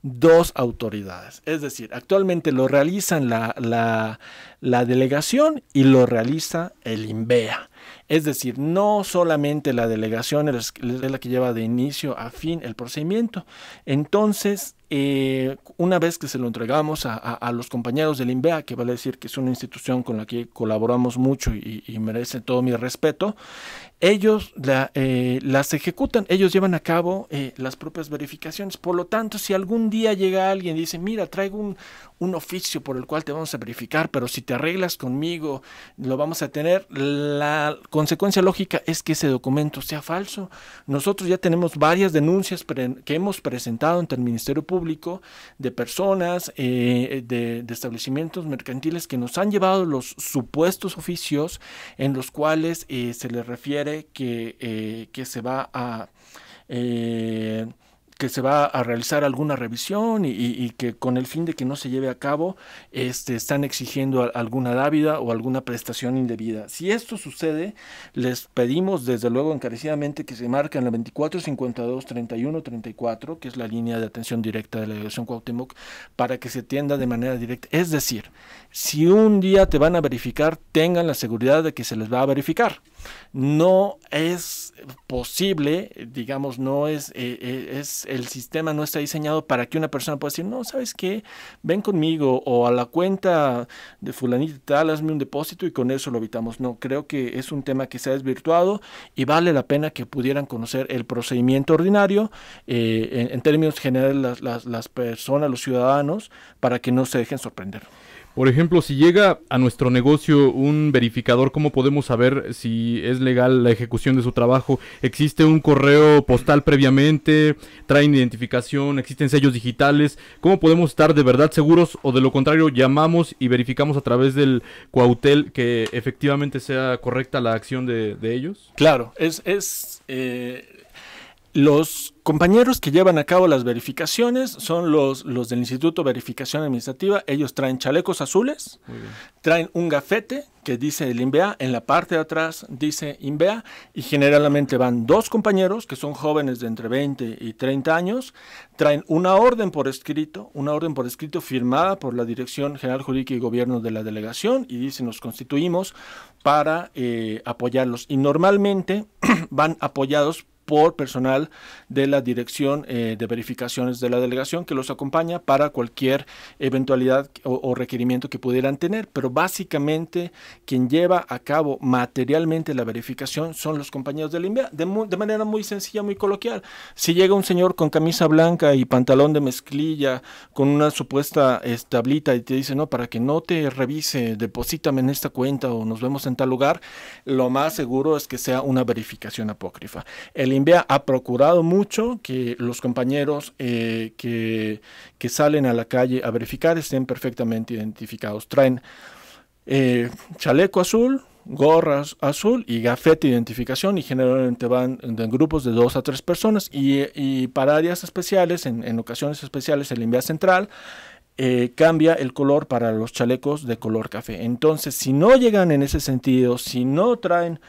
dos autoridades. Es decir, actualmente lo realizan la, la, la delegación y lo realiza el INVEA. Es decir, no solamente la delegación es la que lleva de inicio a fin el procedimiento. Entonces, eh, una vez que se lo entregamos a, los compañeros del INVEA, que vale decir que es una institución con la que colaboramos mucho y, merece todo mi respeto, ellos eh, las ejecutan, ellos llevan a cabo eh, las propias verificaciones. Por lo tanto, si algún día llega alguien y dice, mira, traigo un, un oficio por el cual te vamos a verificar, pero si te arreglas conmigo, lo vamos a tener, la, consecuencia lógica es que ese documento sea falso. Nosotros ya tenemos varias denuncias que hemos presentado ante el Ministerio Público de personas, eh, de, establecimientos mercantiles que nos han llevado los supuestos oficios en los cuales eh, se les refiere eh, que, se va a que se va a realizar alguna revisión y, que con el fin de que no se lleve a cabo, este, están exigiendo alguna dávida o alguna prestación indebida. Si esto sucede, les pedimos desde luego encarecidamente que se marquen la 2452-3134, que es la línea de atención directa de la delegación Cuauhtémoc, para que se atienda de manera directa. Es decir, si un día te van a verificar, tengan la seguridad de que se les va a verificar no es posible, digamos, no es, eh, eh, es, el sistema no está diseñado para que una persona pueda decir, no, ¿sabes qué? Ven conmigo o a la cuenta de fulanita tal, hazme un depósito y con eso lo evitamos. No, creo que es un tema que se ha desvirtuado y vale la pena que pudieran conocer el procedimiento ordinario eh, en, términos generales las, las personas, los ciudadanos, para que no se dejen sorprender. Por ejemplo, si llega a nuestro negocio un verificador, ¿cómo podemos saber si es legal la ejecución de su trabajo? ¿Existe un correo postal previamente? ¿Traen identificación? ¿Existen sellos digitales? ¿Cómo podemos estar de verdad seguros o de lo contrario llamamos y verificamos a través del coautel que efectivamente sea correcta la acción de, ellos? Claro, es, es eh, los compañeros que llevan a cabo las verificaciones son los, del Instituto Verificación Administrativa. Ellos traen chalecos azules, traen un gafete que dice el INBEA, en la parte de atrás dice Inbea y generalmente van dos compañeros que son jóvenes de entre 20 y 30 años, traen una orden por escrito, una orden por escrito firmada por la Dirección General Jurídica y Gobierno de la Delegación, y dicen nos constituimos para eh, apoyarlos. Y normalmente van apoyados por personal de la Dirección eh, de Verificaciones de la Delegación que los acompaña para cualquier eventualidad o, requerimiento que pudieran tener. Pero básicamente quien lleva a cabo materialmente la verificación son los compañeros del INVEA, de, manera muy sencilla, muy coloquial. Si llega un señor con camisa blanca y pantalón de mezclilla, con una supuesta establita y te dice, no, para que no te revise, deposítame en esta cuenta o nos vemos en tal lugar, lo más seguro es que sea una verificación apócrifa. El LIMBIA ha procurado mucho que los compañeros eh, que, salen a la calle a verificar estén perfectamente identificados. Traen eh, chaleco azul, gorras azul y gafete de identificación y generalmente van en grupos de dos a tres personas y, para áreas especiales, en, ocasiones especiales, el INVEA Central eh, cambia el color para los chalecos de color café. Entonces, si no llegan en ese sentido, si no traen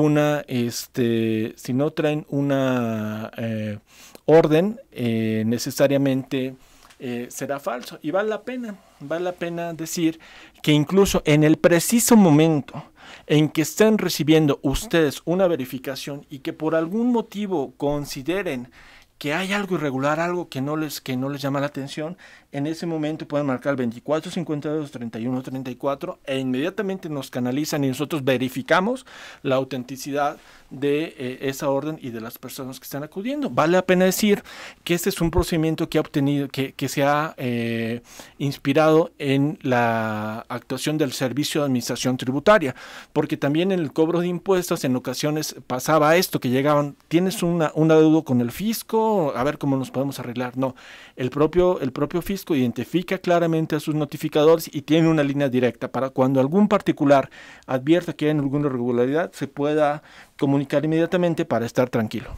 una, este, si no traen una eh, orden, eh, necesariamente eh, será falso. Y vale la pena, vale la pena decir que incluso en el preciso momento en que estén recibiendo ustedes una verificación y que por algún motivo consideren que hay algo irregular, algo que no les, que no les llama la atención, en ese momento pueden marcar 24 52 31 34 e inmediatamente nos canalizan y nosotros verificamos la autenticidad de eh, esa orden y de las personas que están acudiendo. Vale la pena decir que este es un procedimiento que ha obtenido, que, se ha eh, inspirado en la actuación del Servicio de Administración Tributaria, porque también en el cobro de impuestos en ocasiones pasaba esto, que llegaban, tienes una, una deuda con el fisco, a ver cómo nos podemos arreglar. No, el propio, el propio fisco identifica claramente a sus notificadores y tiene una línea directa para cuando algún particular advierta que hay alguna irregularidad se pueda comunicar inmediatamente para estar tranquilo.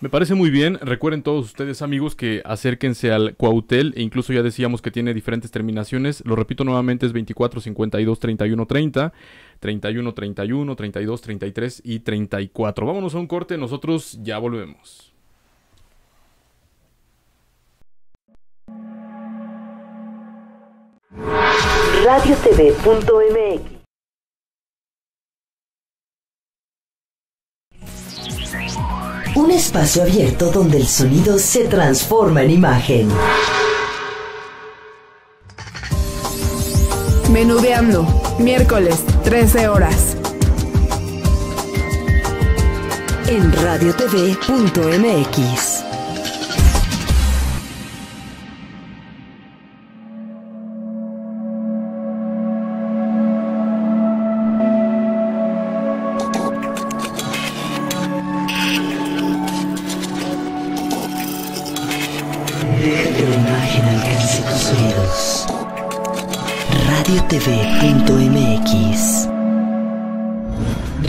Me parece muy bien. Recuerden todos ustedes, amigos, que acérquense al Cuautel. E incluso ya decíamos que tiene diferentes terminaciones. Lo repito nuevamente, es 24, 52, 31, 30, 31, 31, 32, 33 y 34. Vámonos a un corte. Nosotros ya volvemos. radiotv.mx. Un espacio abierto donde el sonido se transforma en imagen. Menudeando, miércoles, 13 horas. En radiotv.mx. radiotv.mx.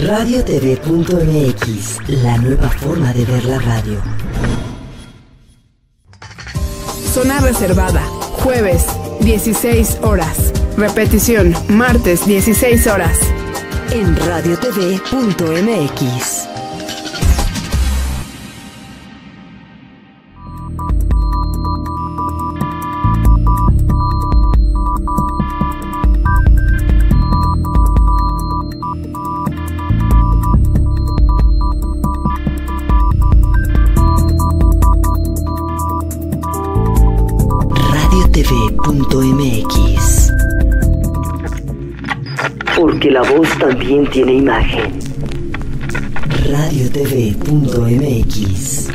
Radiotv.mx, la nueva forma de ver la radio. Zona reservada, jueves, 16 horas. Repetición, martes, 16 horas. En radiotv.mx. tiene imagen. Radiotv.mx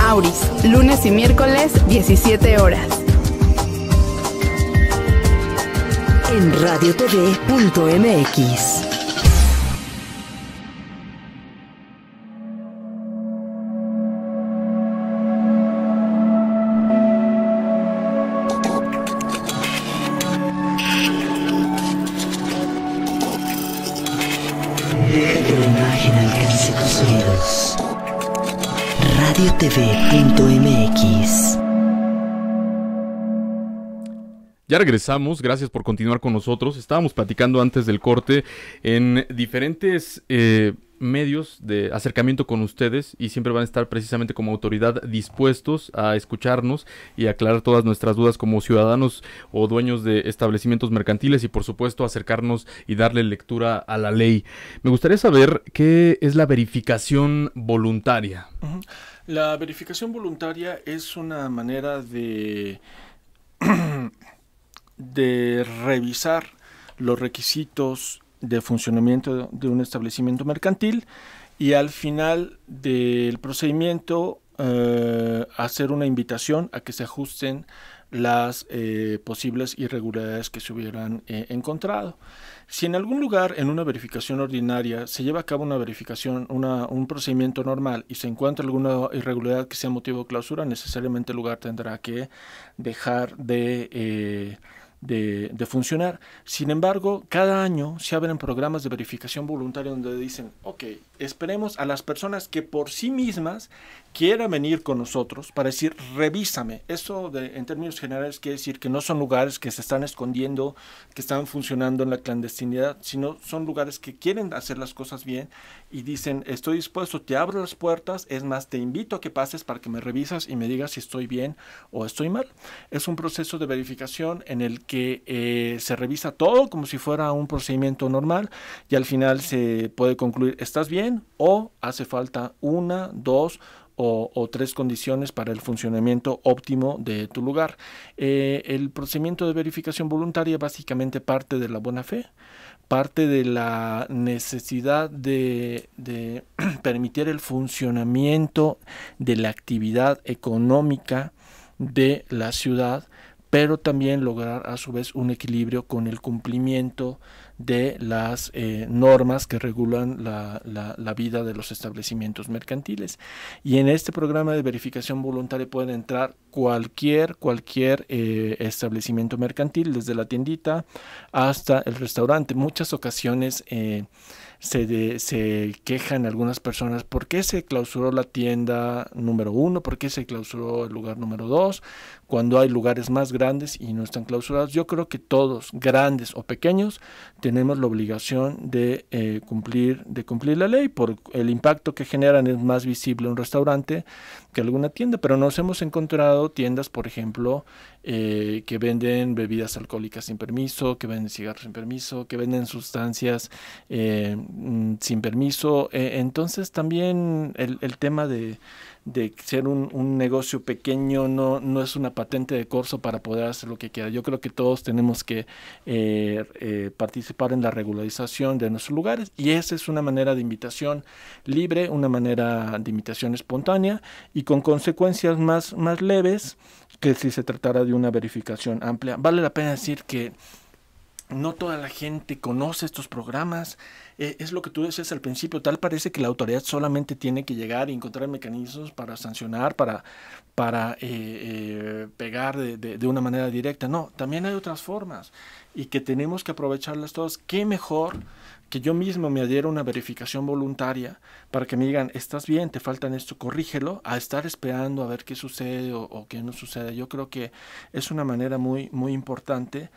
Auris, lunes y miércoles, 17 horas. En radiotv.mx Ya regresamos, gracias por continuar con nosotros. Estábamos platicando antes del corte en diferentes eh, medios de acercamiento con ustedes y siempre van a estar precisamente como autoridad dispuestos a escucharnos y aclarar todas nuestras dudas como ciudadanos o dueños de establecimientos mercantiles y por supuesto acercarnos y darle lectura a la ley. Me gustaría saber qué es la verificación voluntaria. La verificación voluntaria es una manera de de revisar los requisitos de funcionamiento de un establecimiento mercantil y al final del procedimiento eh, hacer una invitación a que se ajusten las eh, posibles irregularidades que se hubieran eh, encontrado. Si en algún lugar en una verificación ordinaria se lleva a cabo una verificación, una, un procedimiento normal y se encuentra alguna irregularidad que sea motivo de clausura, necesariamente el lugar tendrá que dejar de de, funcionar. Sin embargo, cada año se abren programas de verificación voluntaria donde dicen, ok, esperemos a las personas que por sí mismas quieran venir con nosotros para decir, revísame. Eso en términos generales quiere decir que no son lugares que se están escondiendo, que están funcionando en la clandestinidad, sino son lugares que quieren hacer las cosas bien y dicen, estoy dispuesto, te abro las puertas, es más, te invito a que pases para que me revisas y me digas si estoy bien o estoy mal. Es un proceso de verificación en el que eh, se revisa todo como si fuera un procedimiento normal y al final se puede concluir, ¿estás bien? O hace falta una, dos o, tres condiciones para el funcionamiento óptimo de tu lugar. Eh, el procedimiento de verificación voluntaria básicamente parte de la buena fe, parte de la necesidad de permitir el funcionamiento de la actividad económica de la ciudad pero también lograr a su vez un equilibrio con el cumplimiento de las eh, normas que regulan la, la, vida de los establecimientos mercantiles. Y en este programa de verificación voluntaria pueden entrar cualquier, cualquier eh, establecimiento mercantil, desde la tiendita hasta el restaurante. Muchas ocasiones eh, se, se quejan algunas personas, ¿por qué se clausuró la tienda número uno? ¿Por qué se clausuró el lugar número dos? cuando hay lugares más grandes y no están clausurados. Yo creo que todos, grandes o pequeños, tenemos la obligación de, eh, cumplir, de cumplir la ley. Por el impacto que generan es más visible un restaurante que alguna tienda, pero nos hemos encontrado tiendas, por ejemplo, eh, que venden bebidas alcohólicas sin permiso, que venden cigarros sin permiso, que venden sustancias eh, mm, sin permiso. entonces también el tema de de ser un, negocio pequeño, no, no es una patente de corso para poder hacer lo que quiera. Yo creo que todos tenemos que eh, eh, participar en la regularización de nuestros lugares y esa es una manera de invitación libre, una manera de invitación espontánea y con consecuencias más, más leves que si se tratara de una verificación amplia. Vale la pena decir que no toda la gente conoce estos programas. E, es lo que tú decías al principio. Tal parece que la autoridad solamente tiene que llegar y encontrar mecanismos para sancionar, para, para eh, eh, pegar de, de, de, una manera directa. No, también hay otras formas y que tenemos que aprovecharlas todas. ¿Qué mejor que yo mismo me adhiera una verificación voluntaria para que me digan, estás bien, te faltan esto, corrígelo, a estar esperando a ver qué sucede o, qué no sucede. Yo creo que es una manera muy, muy importante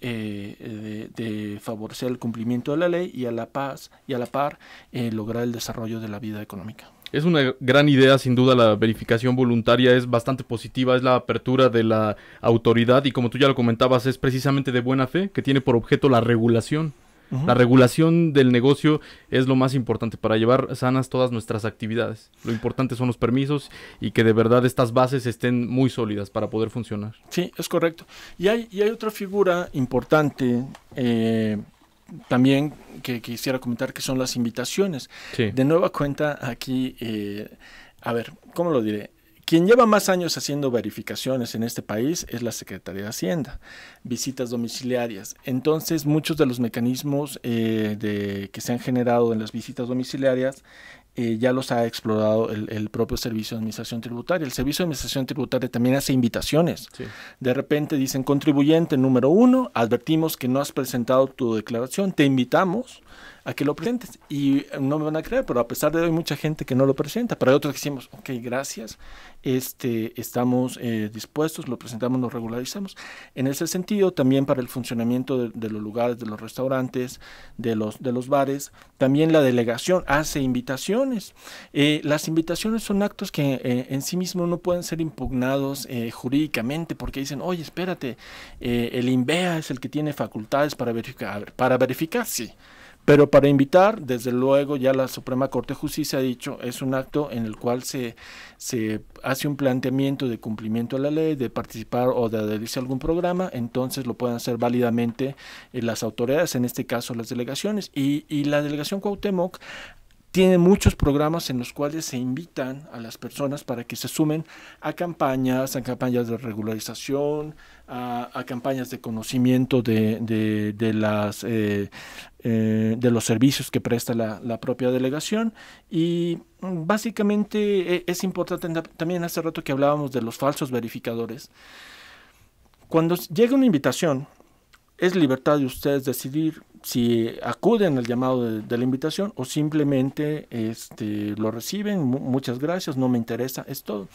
eh, de, de, favorecer el cumplimiento de la ley y a la paz y a la par eh, lograr el desarrollo de la vida económica. Es una gran idea, sin duda, la verificación voluntaria es bastante positiva, es la apertura de la autoridad y como tú ya lo comentabas, es precisamente de buena fe que tiene por objeto la regulación. La regulación del negocio es lo más importante para llevar sanas todas nuestras actividades. Lo importante son los permisos y que de verdad estas bases estén muy sólidas para poder funcionar. Sí, es correcto. Y hay, otra figura importante. Eh, también que, quisiera comentar que son las invitaciones. De nueva cuenta, aquí, eh, a ver, ¿cómo lo diré? Quien lleva más años haciendo verificaciones en este país es la Secretaría de Hacienda, visitas domiciliarias. Entonces, muchos de los mecanismos eh, que se han generado en las visitas domiciliarias eh, ya los ha explorado el, propio Servicio de Administración Tributaria. El Servicio de Administración Tributaria también hace invitaciones. De repente dicen, contribuyente número uno, advertimos que no has presentado tu declaración, te invitamos a que lo presentes. Y eh, no me van a creer, pero a pesar de hoy hay mucha gente que no lo presenta. Pero hay otros que decimos, ok, gracias, este, estamos eh, dispuestos, lo presentamos, lo regularizamos. En ese sentido, también para el funcionamiento de, los lugares, de los restaurantes, de los, de los bares, también la delegación hace invitaciones. Eh, las invitaciones son actos que en sí mismo no pueden ser impugnados jurídicamente porque dicen, oye, espérate, el INVEA es el que tiene facultades para verificar. Para verificar, sí pero para invitar, desde luego ya la Suprema Corte de Justicia ha dicho, es un acto en el cual se, hace un planteamiento de cumplimiento a la ley, de participar o de adherirse a algún programa, entonces lo pueden hacer válidamente eh, las autoridades, en este caso las delegaciones. Y, y la delegación Cuauhtémoc tiene muchos programas en los cuales se invitan a las personas para que se sumen a campañas, a campañas de regularización, a, campañas de conocimiento de, de, las eh, eh, de los servicios que presta la, propia delegación y básicamente eh, es importante también hace rato que hablábamos de los falsos verificadores. Cuando llega una invitación, es libertad de ustedes decidir si acuden al llamado de, la invitación o simplemente este, lo reciben, muchas gracias, no me interesa, es todo.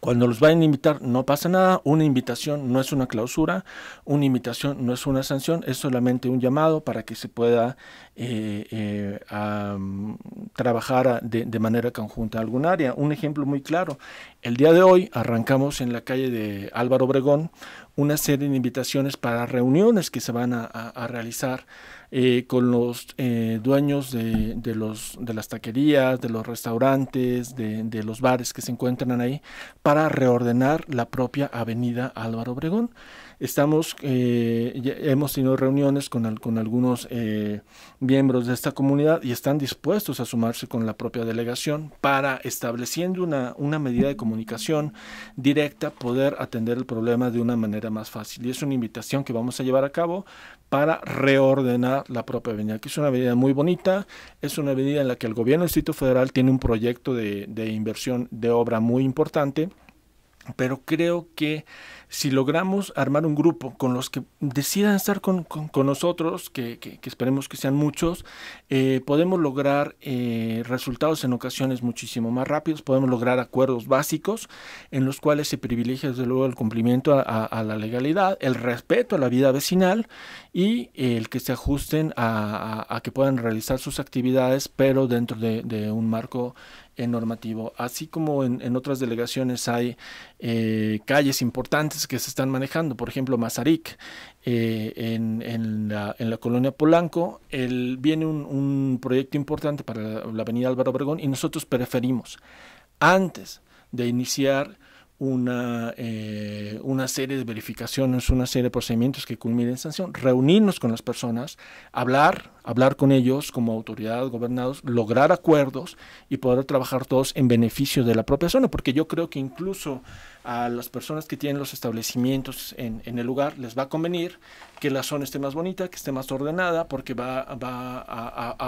Cuando los vayan a invitar no pasa nada, una invitación no es una clausura, una invitación no es una sanción, es solamente un llamado para que se pueda eh, eh, trabajar de, manera conjunta algún área. Un ejemplo muy claro, el día de hoy arrancamos en la calle de Álvaro Obregón una serie de invitaciones para reuniones que se van a, a realizar eh, con los eh, dueños de, los, de las taquerías, de los restaurantes, de, los bares que se encuentran ahí, para reordenar la propia avenida Álvaro Obregón. Estamos, eh, hemos tenido reuniones con, con algunos miembros de esta comunidad y están dispuestos a sumarse con la propia delegación para, estableciendo una, una medida de comunicación directa, poder atender el problema de una manera más fácil. Y es una invitación que vamos a llevar a cabo para reordenar la propia avenida. Que es una avenida muy bonita, es una avenida en la que el gobierno del Distrito Federal tiene un proyecto de inversión de obra muy importante pero creo que si logramos armar un grupo con los que decidan estar con, nosotros, que, esperemos que sean muchos, eh, podemos lograr eh, resultados en ocasiones muchísimo más rápidos, podemos lograr acuerdos básicos en los cuales se privilegia desde luego el cumplimiento a, la legalidad, el respeto a la vida vecinal y el que se ajusten a, que puedan realizar sus actividades, pero dentro de un marco normativo. Así como en, otras delegaciones hay eh, calles importantes que se están manejando, por ejemplo, Mazarik, eh, en, en, la, en, la, colonia Polanco, el, viene un, proyecto importante para la avenida Álvaro Obregón y nosotros preferimos, antes de iniciar una, eh, una serie de verificaciones, una serie de procedimientos que culminen en sanción, reunirnos con las personas, hablar, hablar con ellos como autoridades, gobernados, lograr acuerdos y poder trabajar todos en beneficio de la propia zona, porque yo creo que incluso a las personas que tienen los establecimientos en, en el lugar les va a convenir que la zona esté más bonita, que esté más ordenada, porque va, a,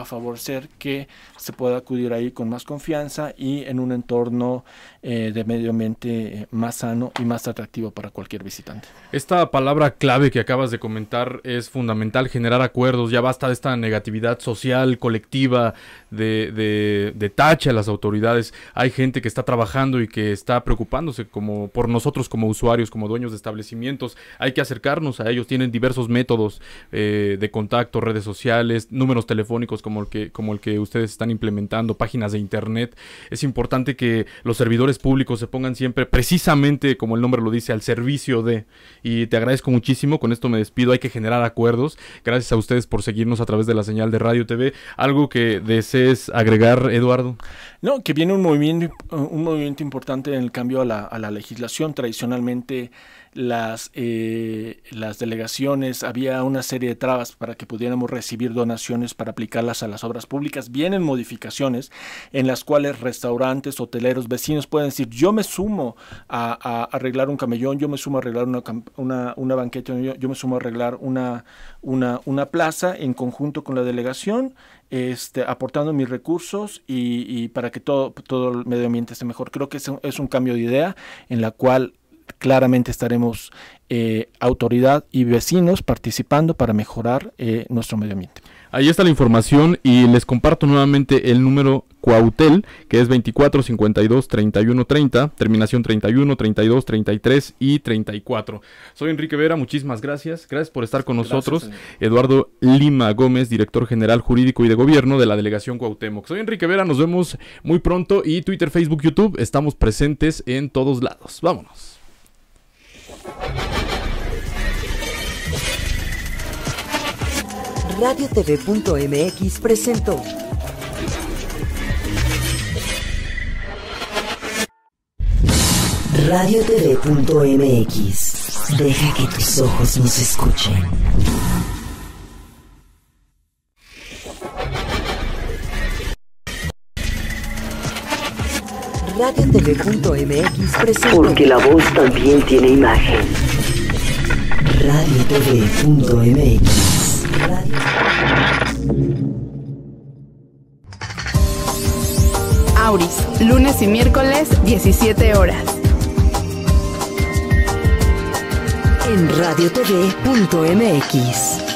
favorecer que se pueda acudir ahí con más confianza y en un entorno eh, de medio ambiente eh, más sano y más atractivo para cualquier visitante. Esta palabra clave que acabas de comentar es fundamental, generar acuerdos, ya basta de esta negatividad social, colectiva, de, de, tacha a las autoridades. Hay gente que está trabajando y que está preocupándose como por nosotros como usuarios, como dueños de establecimientos. Hay que acercarnos a ellos, tienen diversos métodos eh, de contacto, redes sociales, números telefónicos como el, que, como el que ustedes están implementando, páginas de internet. Es importante que los servidores públicos se pongan siempre presentes precisamente, como el nombre lo dice, al servicio de. Y te agradezco muchísimo, con esto me despido, hay que generar acuerdos. Gracias a ustedes por seguirnos a través de la señal de Radio TV. ¿Algo que desees agregar, Eduardo? No, que viene un movimiento, un movimiento importante en el cambio a la, a la legislación. Tradicionalmente las, eh, las delegaciones, había una serie de trabas para que pudiéramos recibir donaciones para aplicarlas a las obras públicas. Vienen modificaciones en las cuales restaurantes, hoteleros, vecinos pueden decir, yo me sumo a, arreglar un camellón, yo me sumo a arreglar una, una banqueta, yo, me sumo a arreglar una, una, plaza en conjunto con la delegación, este, aportando mis recursos y, y, para que todo, todo el medio ambiente esté mejor. Creo que es es un cambio de idea en la cual claramente estaremos eh, autoridad y vecinos participando para mejorar eh, nuestro medio ambiente. Ahí está la información y les comparto nuevamente el número Cuautel, que es 24 52 31 30, terminación 31, 32, 33 y 34. Soy Enrique Vera, muchísimas gracias. Gracias por estar con nosotros. Eduardo Lima Gómez, director general jurídico y de gobierno de la delegación Cuauhtémoc. Soy Enrique Vera, nos vemos muy pronto y Twitter, Facebook, YouTube, estamos presentes en todos lados. Vámonos. RadioTV.mx presentó RadioTV.mx Deja que tus ojos nos escuchen. Radiotv.mx presenta. Porque la voz también tiene imagen. Radiotv.mx. MX. Auris, lunes y miércoles, 17 horas. En Radio radiotv.mx.